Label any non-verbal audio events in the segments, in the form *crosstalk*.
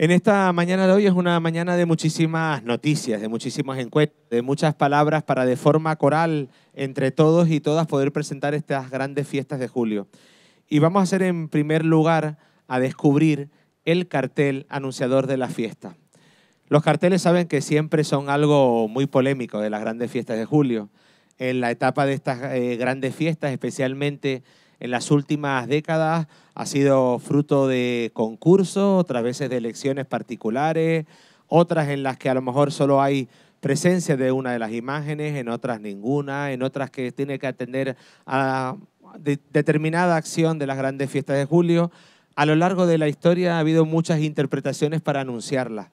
En esta mañana de hoy es una mañana de muchísimas noticias, de muchísimas encuestas, de muchas palabras para de forma coral entre todos y todas poder presentar estas grandes fiestas de julio. Y vamos a hacer en primer lugar a descubrir el cartel anunciador de la fiesta. Los carteles saben que siempre son algo muy polémico de las grandes fiestas de julio. En la etapa de estas eh, grandes fiestas, especialmente en las últimas décadas, ha sido fruto de concursos, otras veces de elecciones particulares, otras en las que a lo mejor solo hay presencia de una de las imágenes, en otras ninguna, en otras que tiene que atender a determinada acción de las grandes fiestas de julio. A lo largo de la historia ha habido muchas interpretaciones para anunciarlas.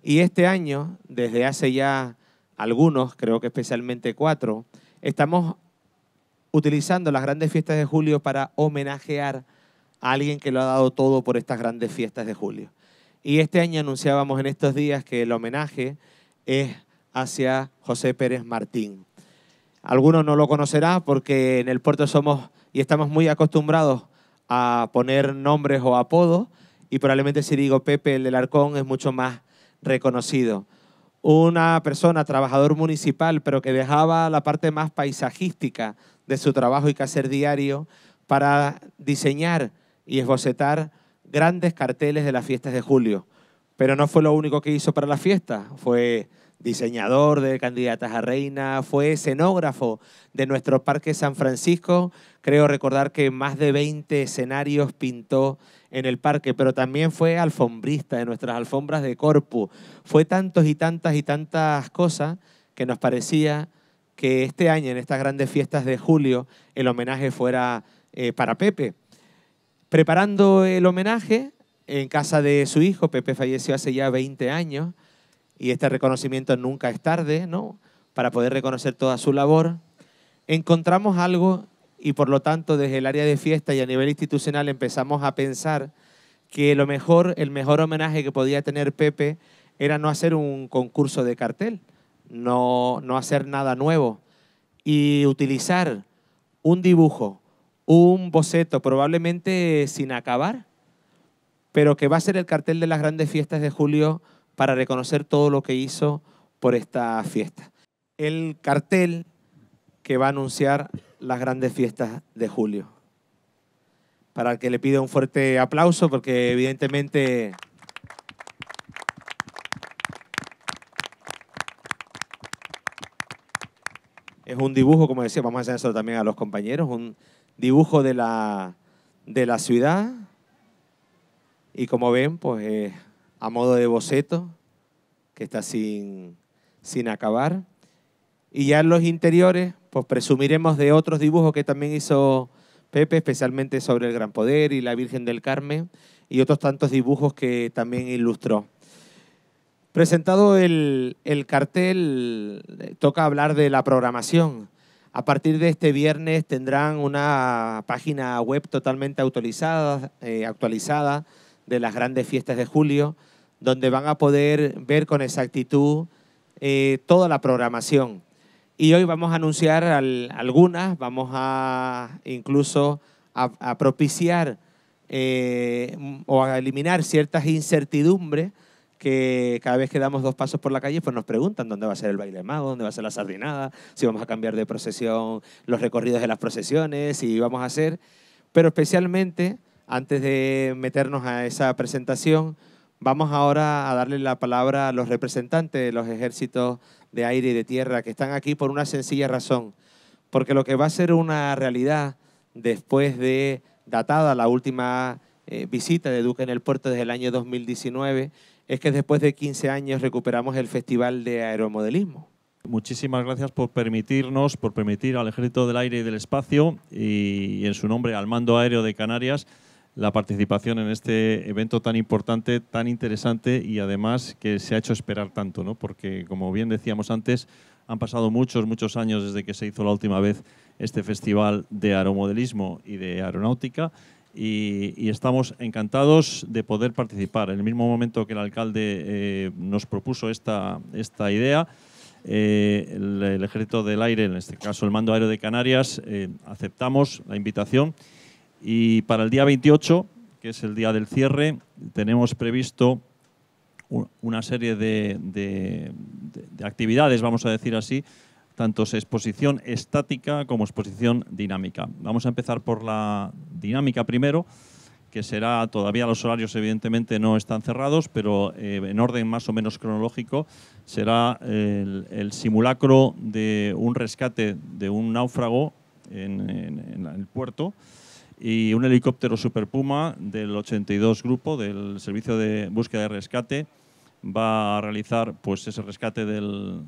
Y este año, desde hace ya algunos, creo que especialmente cuatro, estamos utilizando las grandes fiestas de julio para homenajear alguien que lo ha dado todo por estas grandes fiestas de julio. Y este año anunciábamos en estos días que el homenaje es hacia José Pérez Martín. Algunos no lo conocerán porque en el puerto somos y estamos muy acostumbrados a poner nombres o apodos y probablemente si digo Pepe el del Arcón es mucho más reconocido. Una persona, trabajador municipal, pero que dejaba la parte más paisajística de su trabajo y quehacer diario para diseñar y esbocetar grandes carteles de las fiestas de julio. Pero no fue lo único que hizo para la fiesta. Fue diseñador de candidatas a reina, fue escenógrafo de nuestro Parque San Francisco. Creo recordar que más de 20 escenarios pintó en el parque, pero también fue alfombrista de nuestras alfombras de corpus. Fue tantos y tantas y tantas cosas que nos parecía que este año, en estas grandes fiestas de julio, el homenaje fuera eh, para Pepe preparando el homenaje en casa de su hijo. Pepe falleció hace ya 20 años y este reconocimiento nunca es tarde, ¿no? Para poder reconocer toda su labor. Encontramos algo y por lo tanto desde el área de fiesta y a nivel institucional empezamos a pensar que lo mejor, el mejor homenaje que podía tener Pepe era no hacer un concurso de cartel, no hacer nada nuevo y utilizar un dibujo un boceto probablemente sin acabar, pero que va a ser el cartel de las grandes fiestas de julio para reconocer todo lo que hizo por esta fiesta. El cartel que va a anunciar las grandes fiestas de julio. Para el que le pido un fuerte aplauso, porque evidentemente... Es un dibujo, como decía, vamos a hacer eso también a los compañeros, un dibujo de la, ciudad. Y como ven, pues eh, a modo de boceto, que está sin, acabar. Y ya en los interiores, pues presumiremos de otros dibujos que también hizo Pepe, especialmente sobre el Gran Poder y la Virgen del Carmen, y otros tantos dibujos que también ilustró. Presentado el, el cartel, toca hablar de la programación. A partir de este viernes tendrán una página web totalmente actualizada, eh, actualizada de las grandes fiestas de julio, donde van a poder ver con exactitud eh, toda la programación. Y hoy vamos a anunciar algunas, vamos a incluso a, propiciar eh, o a eliminar ciertas incertidumbres que cada vez que damos dos pasos por la calle, pues nos preguntan dónde va a ser el baile de mago, dónde va a ser la sardinada, si vamos a cambiar de procesión los recorridos de las procesiones, si vamos a hacer. Pero especialmente, antes de meternos a esa presentación, vamos ahora a darle la palabra a los representantes de los ejércitos de aire y de tierra que están aquí por una sencilla razón. Porque lo que va a ser una realidad después de datada la última eh, visita de Duque en el puerto desde el año 2019 es que después de 15 años recuperamos el Festival de Aeromodelismo. Muchísimas gracias por permitirnos, por permitir al Ejército del Aire y del Espacio y en su nombre al Mando Aéreo de Canarias la participación en este evento tan importante, tan interesante y además que se ha hecho esperar tanto, Porque como bien decíamos antes, han pasado muchos, muchos años desde que se hizo la última vez este festival de aeromodelismo y de aeronáutica y, estamos encantados de poder participar. En el mismo momento que el alcalde eh, nos propuso esta, idea, eh, el, Ejército del Aire, en este caso el Mando Aéreo de Canarias, eh, aceptamos la invitación y para el día 28, que es el día del cierre, tenemos previsto una serie de actividades, vamos a decir así, tanto exposición estática como exposición dinámica. Vamos a empezar por la dinámica primero, que será todavía los horarios evidentemente no están cerrados, pero eh, en orden más o menos cronológico será el, simulacro de un rescate de un náufrago en, el puerto y un helicóptero Super Puma del 82 Grupo del Servicio de Búsqueda y Rescate va a realizar pues, ese rescate del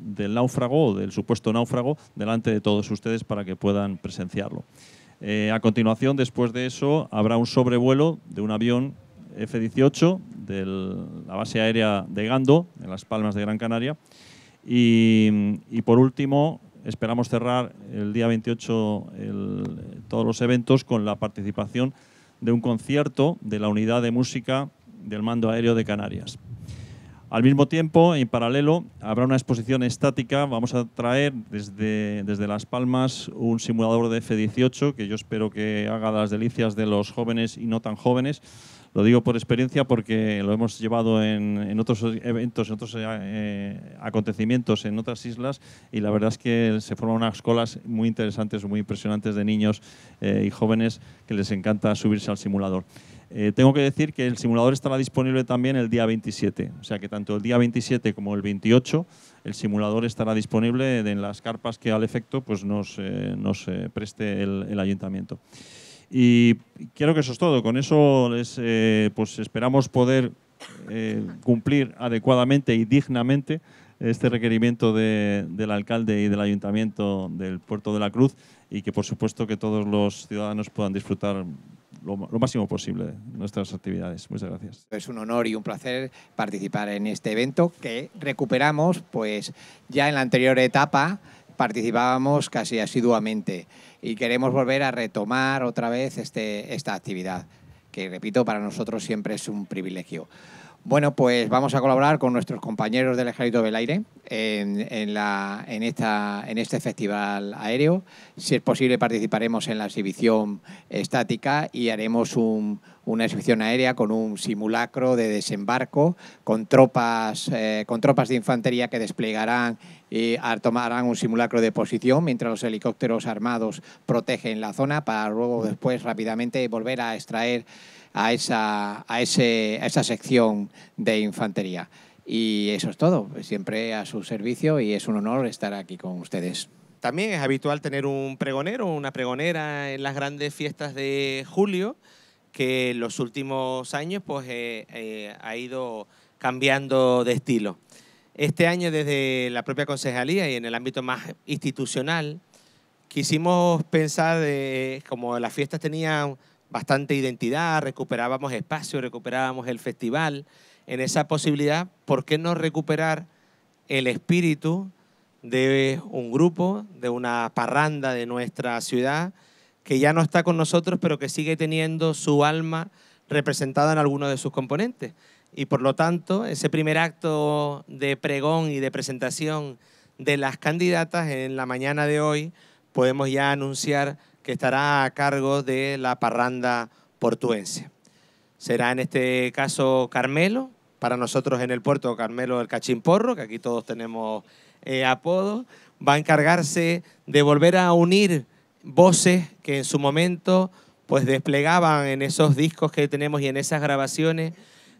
del náufrago o del supuesto náufrago delante de todos ustedes para que puedan presenciarlo. Eh, a continuación, después de eso, habrá un sobrevuelo de un avión F-18 de la base aérea de Gando, en Las Palmas de Gran Canaria. Y, por último, esperamos cerrar el día 28 todos los eventos con la participación de un concierto de la unidad de música del Mando Aéreo de Canarias. Al mismo tiempo, en paralelo, habrá una exposición estática. Vamos a traer desde, desde Las Palmas un simulador de F-18 que yo espero que haga las delicias de los jóvenes y no tan jóvenes. Lo digo por experiencia porque lo hemos llevado en, otros eventos, en otros eh, acontecimientos en otras islas y la verdad es que se forman unas colas muy interesantes, muy impresionantes de niños eh, y jóvenes que les encanta subirse al simulador. Eh, tengo que decir que el simulador estará disponible también el día 27, o sea que tanto el día 27 como el 28 el simulador estará disponible en las carpas que al efecto pues, nos, eh, nos eh, preste el, ayuntamiento. Y creo que eso es todo. Con eso pues esperamos poder cumplir adecuadamente y dignamente este requerimiento del alcalde y del ayuntamiento del puerto de la Cruz y que por supuesto que todos los ciudadanos puedan disfrutar lo, máximo posible nuestras actividades. Muchas gracias. Es un honor y un placer participar en este evento que recuperamos, pues ya en la anterior etapa participábamos casi asiduamente y queremos volver a retomar otra vez este, esta actividad, que repito, para nosotros siempre es un privilegio. Bueno, pues vamos a colaborar con nuestros compañeros del Ejército del Aire en, esta, en este festival aéreo. Si es posible, participaremos en la exhibición estática y haremos una exhibición aérea con un simulacro de desembarco con tropas, eh, con tropas de infantería que desplegarán y tomarán un simulacro de posición mientras los helicópteros armados protegen la zona para luego después rápidamente volver a extraer a esa, a, esa sección de infantería. Y eso es todo, siempre a su servicio y es un honor estar aquí con ustedes. También es habitual tener un pregonero o una pregonera en las grandes fiestas de julio, que en los últimos años pues, eh, eh, ha ido cambiando de estilo. Este año desde la propia concejalía y en el ámbito más institucional, quisimos pensar, eh, como las fiestas tenían bastante identidad, recuperábamos espacio, recuperábamos el festival. En esa posibilidad, ¿por qué no recuperar el espíritu de un grupo, de una parranda de nuestra ciudad, que ya no está con nosotros, pero que sigue teniendo su alma representada en alguno de sus componentes? Y por lo tanto, ese primer acto de pregón y de presentación de las candidatas en la mañana de hoy, podemos ya anunciar estará a cargo de la parranda portuense. Será en este caso Carmelo, para nosotros en el puerto Carmelo del Cachimporro, que aquí todos tenemos eh, apodo, va a encargarse de volver a unir voces que en su momento pues desplegaban en esos discos que tenemos y en esas grabaciones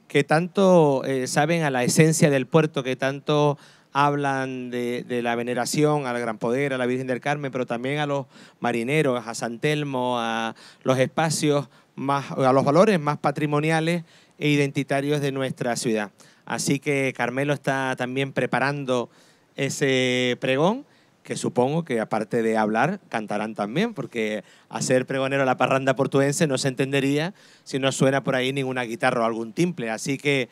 que tanto eh, saben a la esencia del puerto, que tanto hablan de, la veneración al Gran Poder, a la Virgen del Carmen, pero también a los marineros, a San Telmo, a los espacios más, a los valores más patrimoniales e identitarios de nuestra ciudad. Así que Carmelo está también preparando ese pregón que supongo que aparte de hablar, cantarán también, porque hacer pregonero a la parranda portuense no se entendería si no suena por ahí ninguna guitarra o algún timple. Así que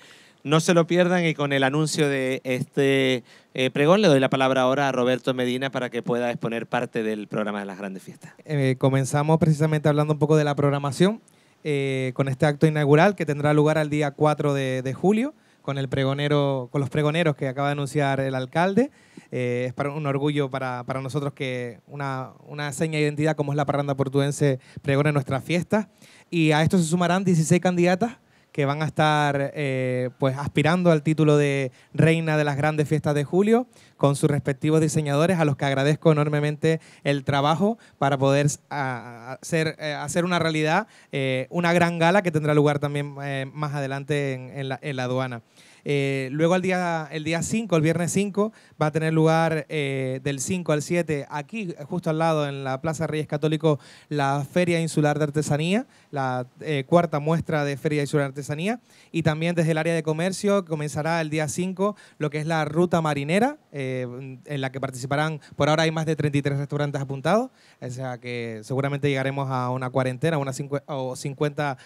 no se lo pierdan y con el anuncio de este eh, pregón le doy la palabra ahora a Roberto Medina para que pueda exponer parte del programa de las grandes fiestas. Eh, comenzamos precisamente hablando un poco de la programación eh, con este acto inaugural que tendrá lugar al día 4 de, julio con el pregonero, con los pregoneros que acaba de anunciar el alcalde. es para un orgullo para, para nosotros que una, una, seña de identidad como es la parranda portuense pregone nuestras fiestas. Y a esto se sumarán 16 candidatas que van a estar eh, pues aspirando al título de reina de las grandes fiestas de julio con sus respectivos diseñadores a los que agradezco enormemente el trabajo para poder hacer, eh, hacer una realidad eh, una gran gala que tendrá lugar también más adelante la, en la aduana. Eh, luego el día, el día 5, el viernes 5, va a tener lugar eh, del 5 al 7, aquí eh, justo al lado en la Plaza Reyes Católico, la Feria Insular de Artesanía, la cuarta muestra de Feria Insular de Artesanía. Y también desde el área de comercio comenzará el día 5 lo que es la ruta marinera, en la que participarán, por ahora hay más de 33 restaurantes apuntados, o sea que seguramente llegaremos a una cuarentena, unas o 50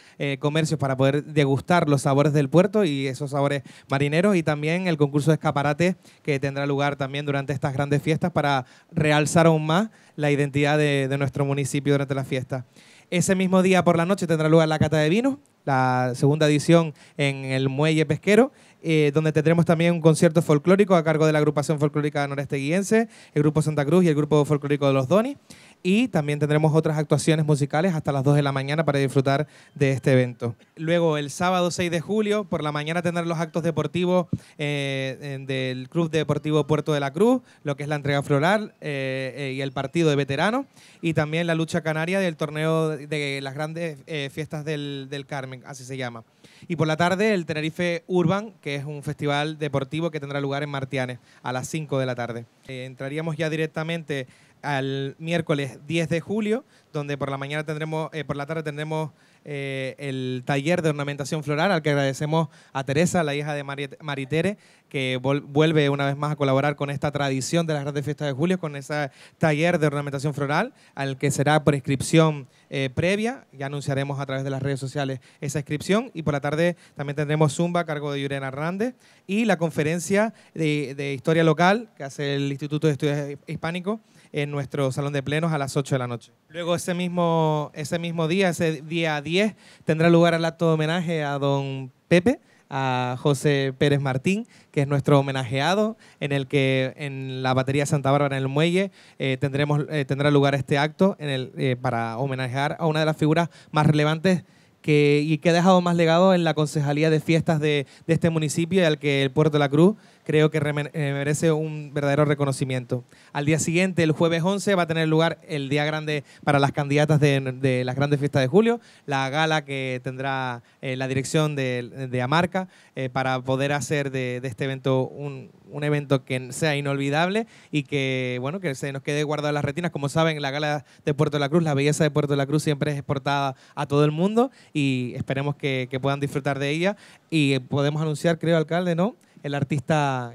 comercios para poder degustar los sabores del puerto y esos sabores marineros y también el concurso de escaparate que tendrá lugar también durante estas grandes fiestas para realzar aún más la identidad de, nuestro municipio durante las fiestas. Ese mismo día por la noche tendrá lugar la cata de vino, la segunda edición en el Muelle Pesquero, eh, donde tendremos también un concierto folclórico a cargo de la agrupación folclórica noreste guiense, el Grupo Santa Cruz y el Grupo Folclórico de los Donis y también tendremos otras actuaciones musicales hasta las 2 de la mañana para disfrutar de este evento. Luego, el sábado 6 de julio, por la mañana tendrán los actos deportivos eh, del Club Deportivo Puerto de la Cruz, lo que es la entrega floral eh, eh, y el partido de veteranos, y también la lucha canaria del torneo de las grandes fiestas del, del Carmen, así se llama. Y por la tarde, el Tenerife Urban, que es un festival deportivo que tendrá lugar en Martianes a las 5 de la tarde. entraríamos ya directamente al miércoles 10 de julio, donde por la mañana tendremos, eh, por la tarde tendremos eh, el taller de ornamentación floral, al que agradecemos a Teresa, la hija de Maritere, que vuelve una vez más a colaborar con esta tradición de las grandes fiestas de julio, con ese taller de ornamentación floral, al que será por inscripción eh, previa. Ya anunciaremos a través de las redes sociales esa inscripción. Y por la tarde también tendremos Zumba a cargo de Yurena Hernández y la conferencia de, de historia local que hace el Instituto de Estudios Hispánicos en nuestro salón de plenos a las 8 de la noche. Luego ese mismo, ese mismo día, ese día 10, tendrá lugar el acto de homenaje a don Pepe a José Pérez Martín, que es nuestro homenajeado, en el que en la batería Santa Bárbara en el muelle eh, tendremos, eh, tendrá lugar este acto en el, eh, para homenajear a una de las figuras más relevantes que, y que ha dejado más legado en la concejalía de fiestas de, de este municipio y al que el Puerto de la Cruz creo que eh, merece un verdadero reconocimiento. Al día siguiente, el jueves 11, va a tener lugar el día grande para las candidatas de, las grandes fiestas de julio, la gala que tendrá eh, la dirección de, Amarca eh, para poder hacer de, este evento un, evento que sea inolvidable y que, bueno, que se nos quede guardado en las retinas. Como saben, la gala de Puerto de la Cruz, la belleza de Puerto de la Cruz siempre es exportada a todo el mundo y esperemos que, que puedan disfrutar de ella. Y podemos anunciar, creo, alcalde, ¿no? el artista,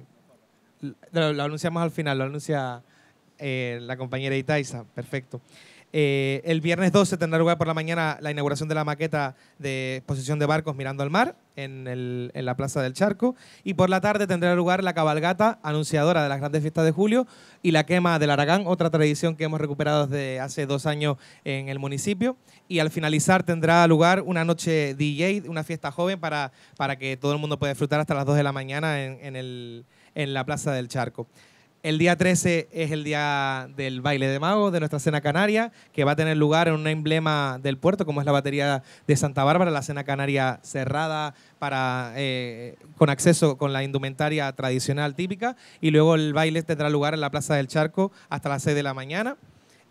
lo, anunciamos al final, lo anuncia eh, la compañera Itaiza, perfecto. Eh, el viernes 12 tendrá lugar por la mañana la inauguración de la maqueta de exposición de barcos mirando al mar en, la Plaza del Charco. Y por la tarde tendrá lugar la cabalgata anunciadora de las grandes fiestas de julio y la quema del Aragán, otra tradición que hemos recuperado desde hace dos años en el municipio. Y al finalizar tendrá lugar una noche DJ, una fiesta joven para, que todo el mundo pueda disfrutar hasta las 2 de la mañana en la Plaza del Charco. El día 13 es el día del baile de magos de nuestra cena canaria, que va a tener lugar en un emblema del puerto, como es la batería de Santa Bárbara, la cena canaria cerrada para eh, con acceso con la indumentaria tradicional típica. Y luego el baile tendrá lugar en la Plaza del Charco hasta las 6 de la mañana.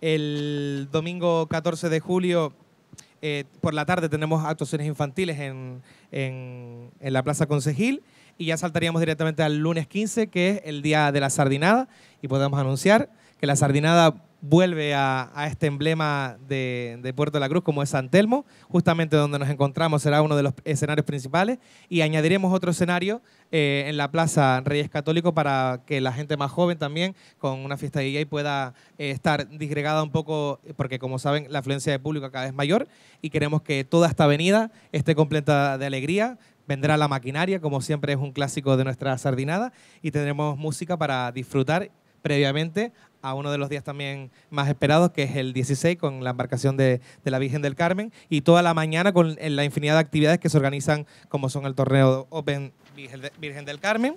El domingo 14 de julio eh, por la tarde tenemos actuaciones infantiles en, en la Plaza Concejil y ya saltaríamos directamente al lunes 15, que es el día de la sardinada, y podemos anunciar que la sardinada vuelve a, este emblema de, Puerto de la Cruz, como es San Telmo, justamente donde nos encontramos será uno de los escenarios principales, y añadiremos otro escenario eh, en la Plaza Reyes Católico para que la gente más joven también, con una fiesta de pueda eh, estar disgregada un poco, porque como saben, la afluencia de público cada vez es mayor, y queremos que toda esta avenida esté completa de alegría, Vendrá la maquinaria, como siempre es un clásico de nuestra sardinada, y tendremos música para disfrutar previamente a uno de los días también más esperados, que es el 16, con la embarcación de, la Virgen del Carmen, y toda la mañana con la infinidad de actividades que se organizan, como son el torneo Open Virgen del Carmen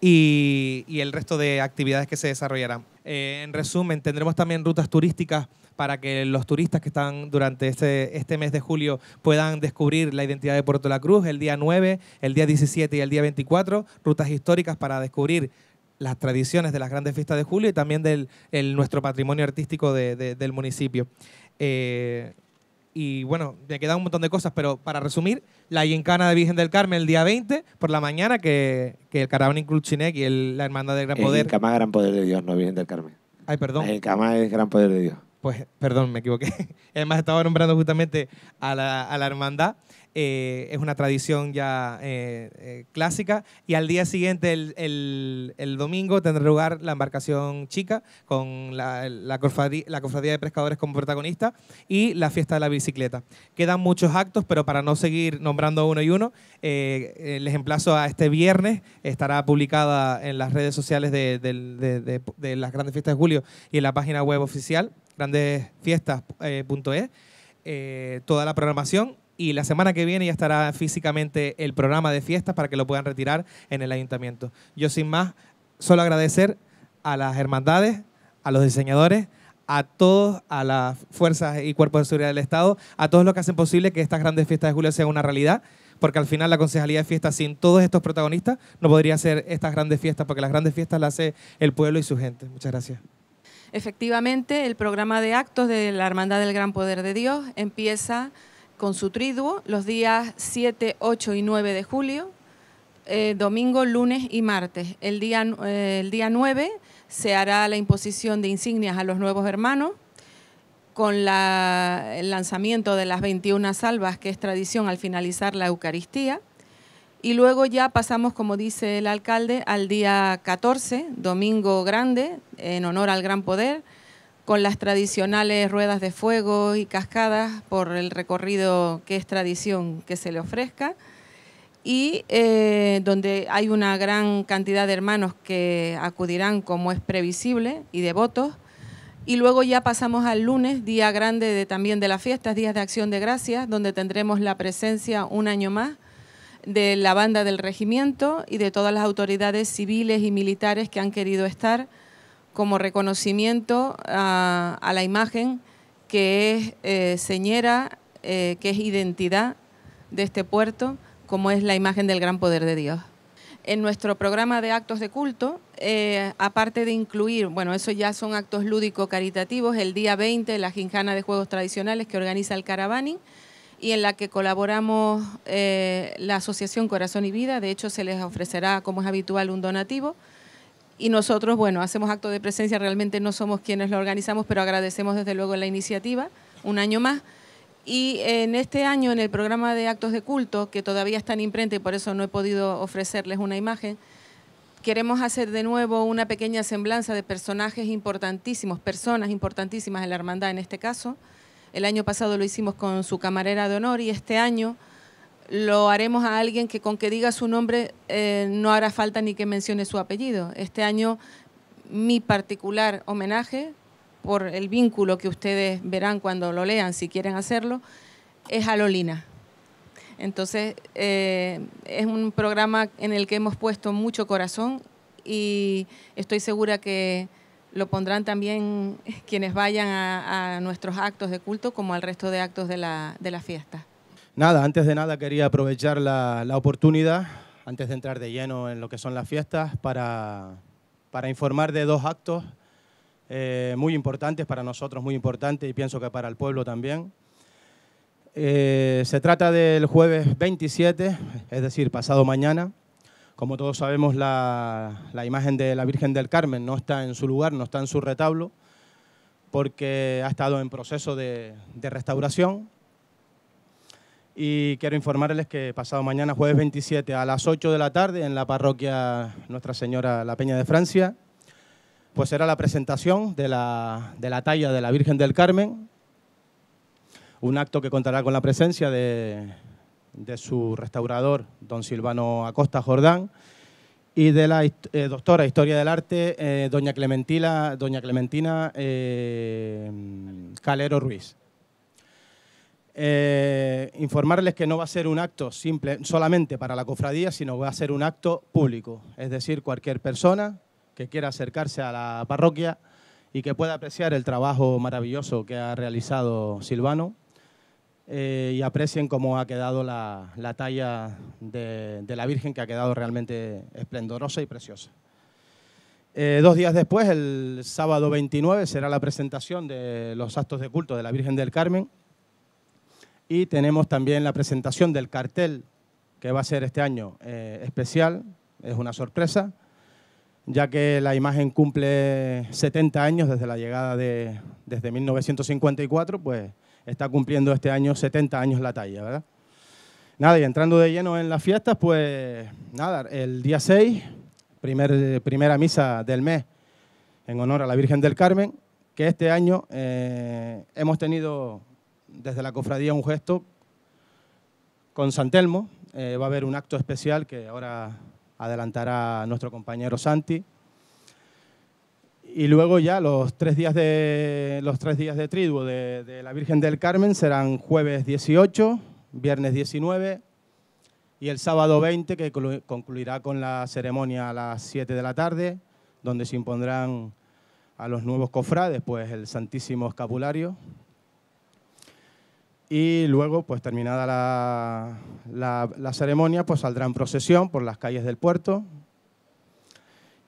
y, el resto de actividades que se desarrollarán. Eh, en resumen, tendremos también rutas turísticas para que los turistas que están durante este, este, mes de julio puedan descubrir la identidad de Puerto La Cruz el día 9, el día 17 y el día 24, rutas históricas para descubrir las tradiciones de las grandes fiestas de julio y también del nuestro patrimonio artístico del municipio. Eh, y bueno, me quedan un montón de cosas, pero para resumir, la Yencana de Virgen del Carmen el día 20 por la mañana, que, el Caravana incluye y el, la Hermandad del Gran Poder. El Gran Poder de Dios, no Virgen del Carmen. Ay, perdón. El cama es Gran Poder de Dios pues, perdón, me equivoqué. *laughs* Además, estaba nombrando justamente a la, hermandad. Eh, es una tradición ya eh, eh, clásica. Y al día siguiente, el, domingo, tendrá lugar la embarcación chica con la, la, cofradía, de pescadores como protagonista y la fiesta de la bicicleta. Quedan muchos actos, pero para no seguir nombrando uno y uno, les emplazo a este viernes. Estará publicada en las redes sociales de, de las grandes fiestas de julio y en la página web oficial grandesfiestas.es, eh, e, eh, toda la programación. Y la semana que viene ya estará físicamente el programa de fiestas para que lo puedan retirar en el ayuntamiento. Yo sin más, solo agradecer a las hermandades, a los diseñadores, a todos, a las fuerzas y cuerpos de seguridad del Estado, a todos los que hacen posible que estas grandes fiestas de julio sean una realidad, porque al final la Concejalía de Fiestas sin todos estos protagonistas no podría hacer estas grandes fiestas, porque las grandes fiestas las hace el pueblo y su gente. Muchas gracias. Efectivamente, el programa de actos de la Hermandad del Gran Poder de Dios empieza con su triduo los días 7, 8 y 9 de julio, eh, domingo, lunes y martes. El día, 9 eh, se hará la imposición de insignias a los nuevos hermanos con el lanzamiento de las 21 salvas, que es tradición al finalizar la Eucaristía. Y luego ya pasamos, como dice el alcalde, al día 14, domingo grande, en honor al gran poder, con las tradicionales ruedas de fuego y cascadas por el recorrido que es tradición que se le ofrezca y eh, donde hay una gran cantidad de hermanos que acudirán como es previsible y devotos. Y luego ya pasamos al lunes, día grande de, también de las fiestas, días de acción de gracias, donde tendremos la presencia un año más de la banda del regimiento y de todas las autoridades civiles y militares que han querido estar como reconocimiento a, la imagen que es eh, señera, eh, que es identidad de este puerto, como es la imagen del gran poder de Dios. En nuestro programa de actos de culto, eh, aparte de incluir, bueno, eso ya son actos lúdico-caritativos, el día 20, la gincana de juegos tradicionales que organiza el Caravani, y en la que colaboramos eh, la Asociación Corazón y Vida. De hecho, se les ofrecerá, como es habitual, un donativo. Y nosotros, bueno, hacemos acto de presencia, realmente no somos quienes lo organizamos, pero agradecemos desde luego la iniciativa, un año más. Y eh, en este año, en el programa de actos de culto, que todavía está en imprenta y por eso no he podido ofrecerles una imagen, queremos hacer de nuevo una pequeña semblanza de personajes importantísimos, personas importantísimas en la hermandad en este caso, el año pasado lo hicimos con su camarera de honor y este año lo haremos a alguien que con que diga su nombre eh, no hará falta ni que mencione su apellido. Este año mi particular homenaje, por el vínculo que ustedes verán cuando lo lean, si quieren hacerlo, es a Lolina. Entonces, eh, es un programa en el que hemos puesto mucho corazón y estoy segura que lo pondrán también quienes vayan a, nuestros actos de culto como al resto de actos de la, de la fiesta. Nada, antes de nada quería aprovechar la, oportunidad, antes de entrar de lleno en lo que son las fiestas, para, informar de dos actos eh, muy importantes para nosotros, muy importantes y pienso que para el pueblo también. Eh, se trata del jueves 27, es decir, pasado mañana, como todos sabemos, la, imagen de la Virgen del Carmen no está en su lugar, no está en su retablo, porque ha estado en proceso de, restauración. Y quiero informarles que pasado mañana, jueves 27, a las 8 de la tarde, en la parroquia Nuestra Señora La Peña de Francia, pues será la presentación de la talla de la Virgen del Carmen, un acto que contará con la presencia de de su restaurador, don Silvano Acosta Jordán, y de la eh, doctora Historia del Arte, eh, doña, Clementina, doña eh, Clementina Calero Ruiz. informarles que no va a ser un acto simple solamente para la cofradía, sino va a ser un acto público, es decir, cualquier persona que quiera acercarse a la parroquia y que pueda apreciar el trabajo maravilloso que ha realizado Silvano eh, y aprecien cómo ha quedado la, talla de, la Virgen, que ha quedado realmente esplendorosa y preciosa. Eh, dos días después, el sábado 29, será la presentación de los actos de culto de la Virgen del Carmen. Y tenemos también la presentación del cartel, que va a ser este año eh, especial, es una sorpresa, ya que la imagen cumple 70 años desde la llegada de, desde 1954, pues está cumpliendo este año 70 años la talla, ¿verdad? Nada, y entrando de lleno en las fiestas, pues nada, el día 6, primera misa del mes en honor a la Virgen del Carmen, que este año eh, hemos tenido desde la cofradía un gesto con San Telmo. Eh, va a haber un acto especial que ahora adelantará nuestro compañero Santi, y luego ya los tres días de, los tres días de triduo de, la Virgen del Carmen serán jueves 18, viernes 19 y el sábado 20 que concluirá con la ceremonia a las 7 de la tarde donde se impondrán a los nuevos cofrades pues el Santísimo Escapulario y luego pues terminada la, ceremonia pues saldrá en procesión por las calles del puerto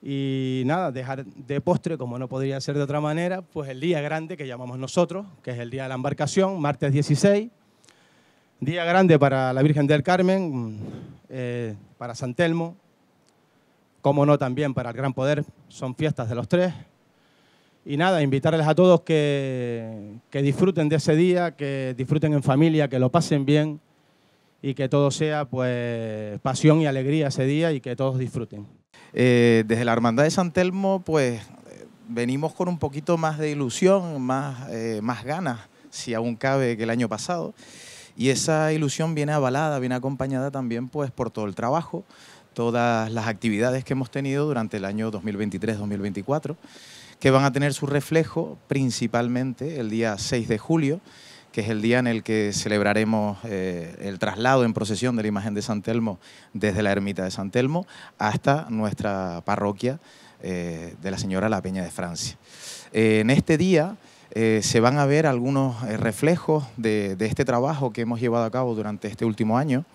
y nada, dejar de postre, como no podría ser de otra manera, pues el día grande que llamamos nosotros, que es el día de la embarcación, martes 16. Día grande para la Virgen del Carmen, mm, eh, para San Telmo, como no también para el Gran Poder, son fiestas de los tres. Y nada, invitarles a todos que, que disfruten de ese día, que disfruten en familia, que lo pasen bien y que todo sea pues pasión y alegría ese día y que todos disfruten. Eh, desde la Hermandad de San Telmo, pues eh, venimos con un poquito más de ilusión, más, eh, más ganas, si aún cabe, que el año pasado. Y esa ilusión viene avalada, viene acompañada también pues, por todo el trabajo, todas las actividades que hemos tenido durante el año 2023-2024, que van a tener su reflejo principalmente el día 6 de julio que es el día en el que celebraremos eh, el traslado en procesión de la imagen de San Telmo desde la ermita de San Telmo hasta nuestra parroquia eh, de la Señora La Peña de Francia. Eh, en este día se van a ver algunos reflejos de, este trabajo que hemos llevado a cabo durante este último año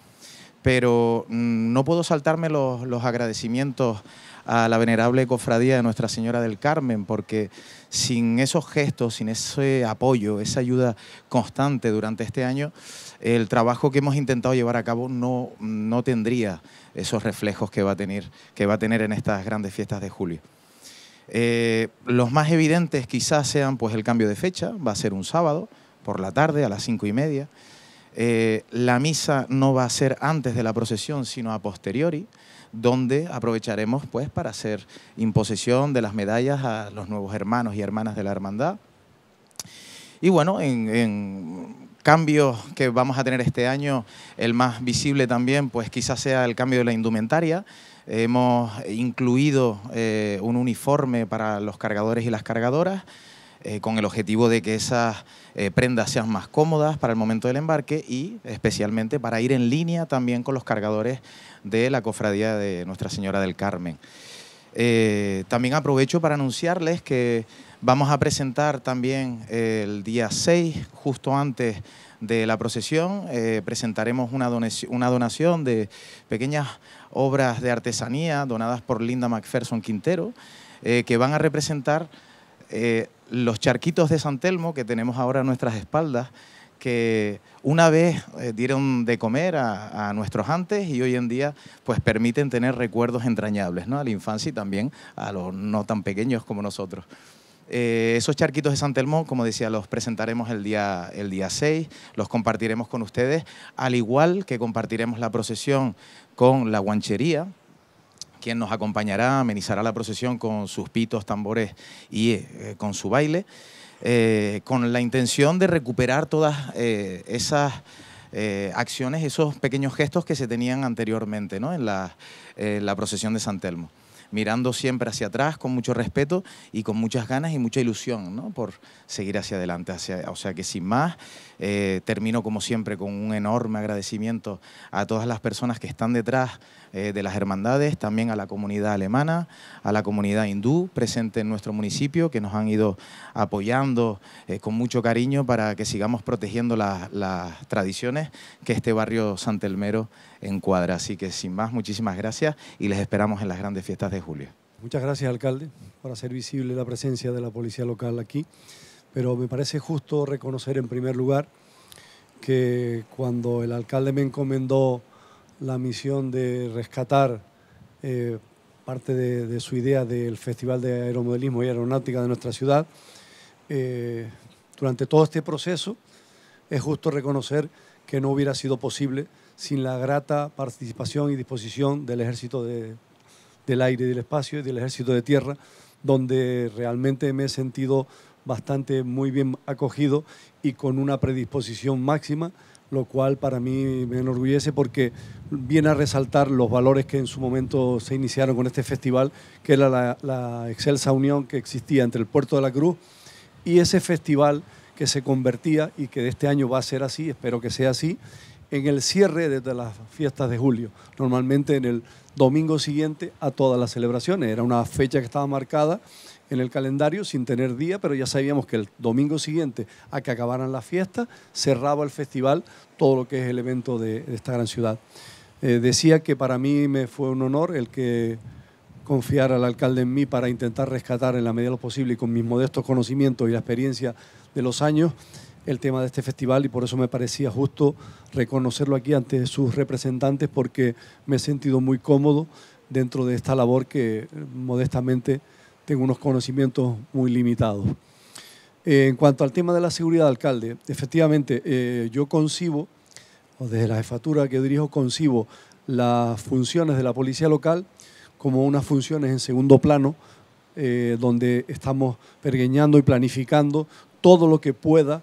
pero mm, no puedo saltarme los, los, agradecimientos a la venerable cofradía de Nuestra Señora del Carmen, porque sin esos gestos, sin ese apoyo, esa ayuda constante durante este año, el trabajo que hemos intentado llevar a cabo no, tendría esos reflejos que va, a tener, que va a tener en estas grandes fiestas de julio. Eh, los más evidentes quizás sean pues, el cambio de fecha, va a ser un sábado por la tarde a las cinco y media. Eh, la misa no va a ser antes de la procesión, sino a posteriori, donde aprovecharemos pues, para hacer imposición de las medallas a los nuevos hermanos y hermanas de la hermandad. Y bueno, en, cambio que vamos a tener este año, el más visible también, pues quizás sea el cambio de la indumentaria. Hemos incluido eh, un uniforme para los cargadores y las cargadoras. Eh, con el objetivo de que esas eh, prendas sean más cómodas para el momento del embarque y especialmente para ir en línea también con los cargadores de la cofradía de Nuestra Señora del Carmen. Eh, también aprovecho para anunciarles que vamos a presentar también el día 6, justo antes de la procesión, presentaremos una donación, de pequeñas obras de artesanía donadas por Linda Macpherson Quintero, que van a representar los charquitos de San Telmo que tenemos ahora a nuestras espaldas, que una vez eh, dieron de comer a, nuestros antes y hoy en día pues permiten tener recuerdos entrañables ¿no? a la infancia y también a los no tan pequeños como nosotros. Eh, esos charquitos de San Telmo, como decía, los presentaremos el día, el día 6, los compartiremos con ustedes, al igual que compartiremos la procesión con la guanchería, quien nos acompañará, amenizará la procesión con sus pitos, tambores y eh, con su baile, eh, con la intención de recuperar todas eh, esas acciones, esos pequeños gestos que se tenían anteriormente ¿no? en la, la procesión de San Telmo mirando siempre hacia atrás con mucho respeto y con muchas ganas y mucha ilusión ¿no? por seguir hacia adelante. Hacia, o sea que sin más, eh, termino como siempre con un enorme agradecimiento a todas las personas que están detrás eh, de las hermandades, también a la comunidad alemana, a la comunidad hindú presente en nuestro municipio, que nos han ido apoyando eh, con mucho cariño para que sigamos protegiendo las, las tradiciones que este barrio Santelmero encuadra. Así que sin más, muchísimas gracias y les esperamos en las grandes fiestas de julio. Muchas gracias, alcalde, por hacer visible la presencia de la policía local aquí pero me parece justo reconocer en primer lugar que cuando el alcalde me encomendó la misión de rescatar eh, parte de, su idea del Festival de Aeromodelismo y Aeronáutica de nuestra ciudad, eh, durante todo este proceso es justo reconocer que no hubiera sido posible sin la grata participación y disposición del Ejército del Aire y del Espacio y del Ejército de Tierra, donde realmente me he sentido bastante muy bien acogido y con una predisposición máxima, lo cual para mí me enorgullece porque viene a resaltar los valores que en su momento se iniciaron con este festival, que era la, excelsa unión que existía entre el Puerto de la Cruz y ese festival que se convertía y que de este año va a ser así, espero que sea así, en el cierre de las fiestas de julio, normalmente en el domingo siguiente a todas las celebraciones. Era una fecha que estaba marcada en el calendario sin tener día, pero ya sabíamos que el domingo siguiente, a que acabaran las fiestas, cerraba el festival todo lo que es el evento de, esta gran ciudad. Eh, decía que para mí me fue un honor el que confiar al alcalde en mí para intentar rescatar en la medida de lo posible y con mis modestos conocimientos y la experiencia de los años el tema de este festival y por eso me parecía justo reconocerlo aquí ante sus representantes porque me he sentido muy cómodo dentro de esta labor que modestamente tengo unos conocimientos muy limitados. Eh, en cuanto al tema de la seguridad, alcalde, efectivamente eh, yo concibo, o desde la jefatura que dirijo, concibo las funciones de la policía local como unas funciones en segundo plano, eh, donde estamos pergueñando y planificando todo lo que pueda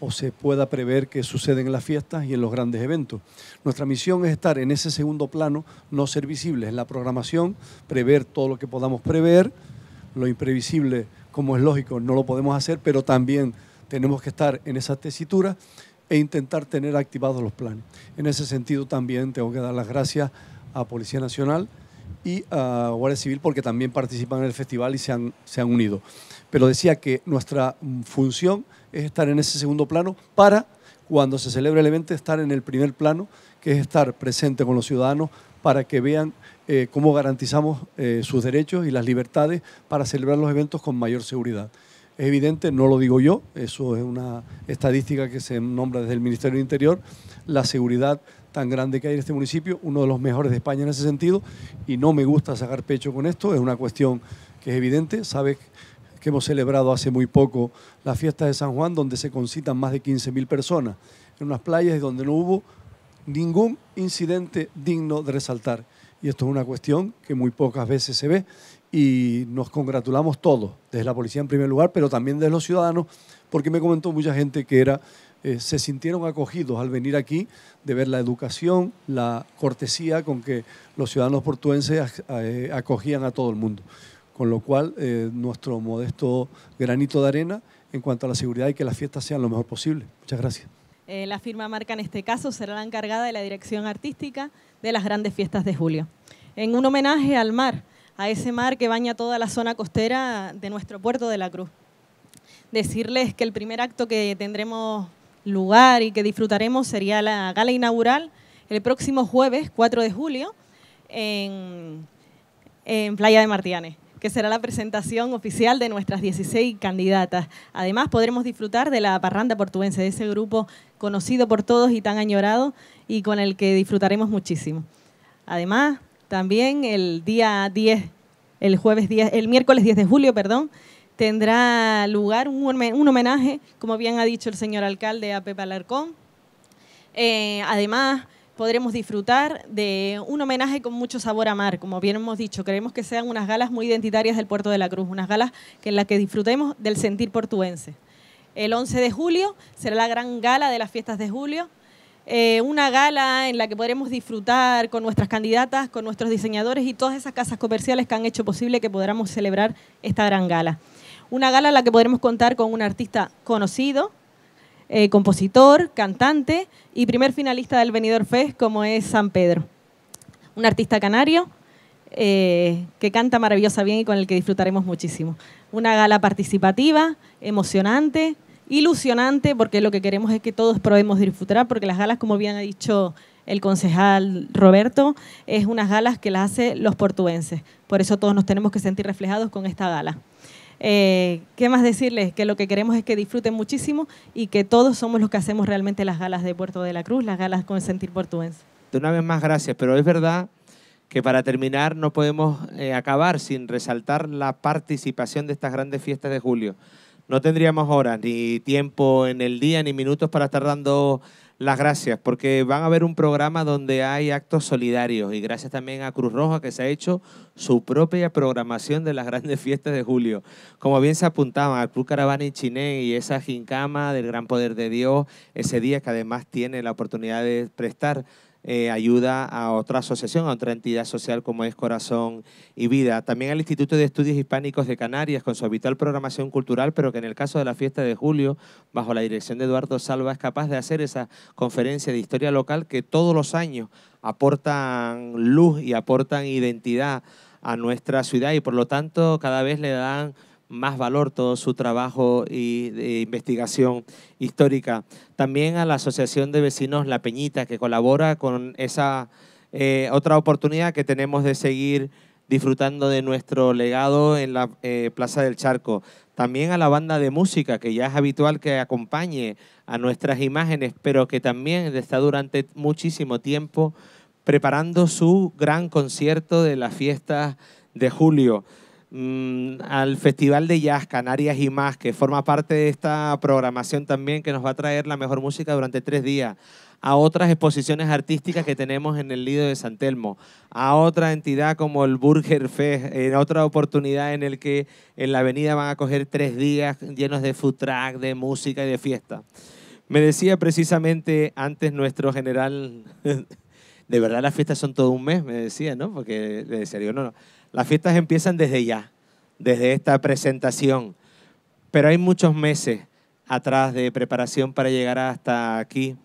o se pueda prever que sucede en las fiestas y en los grandes eventos. Nuestra misión es estar en ese segundo plano, no ser visibles en la programación, prever todo lo que podamos prever, lo imprevisible, como es lógico, no lo podemos hacer, pero también tenemos que estar en esa tesitura e intentar tener activados los planes. En ese sentido también tengo que dar las gracias a Policía Nacional y a Guardia Civil porque también participan en el festival y se han, se han unido. Pero decía que nuestra mm, función es estar en ese segundo plano para, cuando se celebre el evento, estar en el primer plano, que es estar presente con los ciudadanos, para que vean eh, cómo garantizamos eh, sus derechos y las libertades para celebrar los eventos con mayor seguridad. Es evidente, no lo digo yo, eso es una estadística que se nombra desde el Ministerio del Interior, la seguridad tan grande que hay en este municipio, uno de los mejores de España en ese sentido, y no me gusta sacar pecho con esto, es una cuestión que es evidente, sabes que hemos celebrado hace muy poco la fiesta de San Juan, donde se concitan más de 15.000 personas, en unas playas donde no hubo ningún incidente digno de resaltar. Y esto es una cuestión que muy pocas veces se ve y nos congratulamos todos, desde la policía en primer lugar, pero también desde los ciudadanos, porque me comentó mucha gente que era, eh, se sintieron acogidos al venir aquí, de ver la educación, la cortesía con que los ciudadanos portuenses eh, acogían a todo el mundo. Con lo cual, eh, nuestro modesto granito de arena en cuanto a la seguridad y que las fiestas sean lo mejor posible. Muchas gracias. Eh, la firma marca en este caso será la encargada de la dirección artística de las grandes fiestas de julio. En un homenaje al mar, a ese mar que baña toda la zona costera de nuestro puerto de la Cruz. Decirles que el primer acto que tendremos lugar y que disfrutaremos sería la gala inaugural el próximo jueves 4 de julio en, Playa de Martianes que será la presentación oficial de nuestras 16 candidatas. Además, podremos disfrutar de la parranda portuense, de ese grupo conocido por todos y tan añorado y con el que disfrutaremos muchísimo. Además, también el día 10, el jueves el miércoles 10 de julio, perdón, tendrá lugar un homenaje, como bien ha dicho el señor alcalde, a Pepe Alarcón. Eh, además, podremos disfrutar de un homenaje con mucho sabor a mar, como bien hemos dicho. Creemos que sean unas galas muy identitarias del Puerto de la Cruz, unas galas en las que disfrutemos del sentir portuense el 11 de julio, será la gran gala de las fiestas de julio. Eh, una gala en la que podremos disfrutar con nuestras candidatas, con nuestros diseñadores y todas esas casas comerciales que han hecho posible que podamos celebrar esta gran gala. Una gala en la que podremos contar con un artista conocido, eh, compositor, cantante y primer finalista del Benidorm Fest como es San Pedro. Un artista canario eh, que canta maravillosa bien y con el que disfrutaremos muchísimo. Una gala participativa, emocionante, ilusionante porque lo que queremos es que todos probemos disfrutar, porque las galas, como bien ha dicho el concejal Roberto, es unas galas que las hace los portuenses. Por eso todos nos tenemos que sentir reflejados con esta gala. Eh, ¿Qué más decirles? Que lo que queremos es que disfruten muchísimo y que todos somos los que hacemos realmente las galas de Puerto de la Cruz, las galas con el sentir portuense. De una vez más, gracias, pero es verdad que para terminar no podemos eh, acabar sin resaltar la participación de estas grandes fiestas de julio no tendríamos horas, ni tiempo en el día, ni minutos para estar dando las gracias, porque van a haber un programa donde hay actos solidarios y gracias también a Cruz Roja que se ha hecho su propia programación de las grandes fiestas de julio. Como bien se apuntaba, al Club Caravana y Chiné y esa gincama del gran poder de Dios, ese día que además tiene la oportunidad de prestar eh, ayuda a otra asociación, a otra entidad social como es Corazón y Vida. También al Instituto de Estudios Hispánicos de Canarias con su habitual programación cultural, pero que en el caso de la fiesta de julio, bajo la dirección de Eduardo Salva, es capaz de hacer esa conferencia de historia local que todos los años aportan luz y aportan identidad a nuestra ciudad y por lo tanto cada vez le dan más valor todo su trabajo y eh, investigación histórica. También a la Asociación de Vecinos La Peñita, que colabora con esa eh, otra oportunidad que tenemos de seguir disfrutando de nuestro legado en la eh, Plaza del Charco. También a la banda de música, que ya es habitual que acompañe a nuestras imágenes, pero que también está durante muchísimo tiempo preparando su gran concierto de las fiestas de julio. Mm, al Festival de Jazz Canarias y más, que forma parte de esta programación también que nos va a traer la mejor música durante tres días a otras exposiciones artísticas que tenemos en el Lido de San Telmo, a otra entidad como el Burger Fest, en otra oportunidad en el que en la avenida van a coger tres días llenos de food de música y de fiesta. Me decía precisamente antes nuestro general, *laughs* de verdad las fiestas son todo un mes, me decía, ¿no? Porque le decía, digo, no, no, las fiestas empiezan desde ya, desde esta presentación, pero hay muchos meses atrás de preparación para llegar hasta aquí.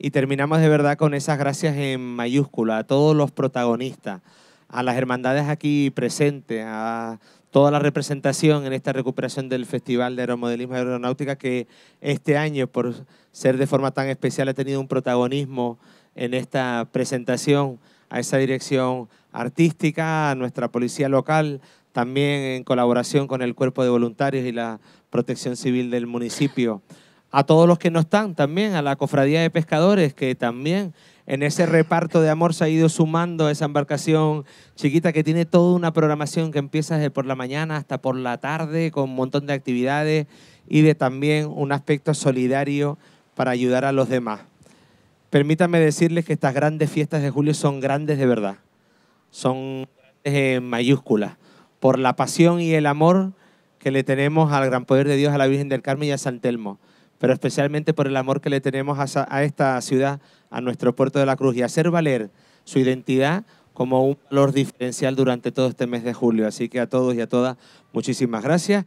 Y terminamos de verdad con esas gracias en mayúscula a todos los protagonistas, a las hermandades aquí presentes, a toda la representación en esta recuperación del Festival de Aeromodelismo y Aeronáutica que este año, por ser de forma tan especial, ha tenido un protagonismo en esta presentación, a esa dirección artística, a nuestra policía local, también en colaboración con el cuerpo de voluntarios y la protección civil del municipio. A todos los que no están, también a la cofradía de pescadores, que también en ese reparto de amor se ha ido sumando esa embarcación chiquita que tiene toda una programación que empieza desde por la mañana hasta por la tarde con un montón de actividades y de también un aspecto solidario para ayudar a los demás. Permítanme decirles que estas grandes fiestas de julio son grandes de verdad son mayúsculas, por la pasión y el amor que le tenemos al gran poder de Dios, a la Virgen del Carmen y a San Telmo, pero especialmente por el amor que le tenemos a, a esta ciudad, a nuestro puerto de la Cruz, y hacer valer su identidad como un valor diferencial durante todo este mes de julio. Así que a todos y a todas, muchísimas gracias.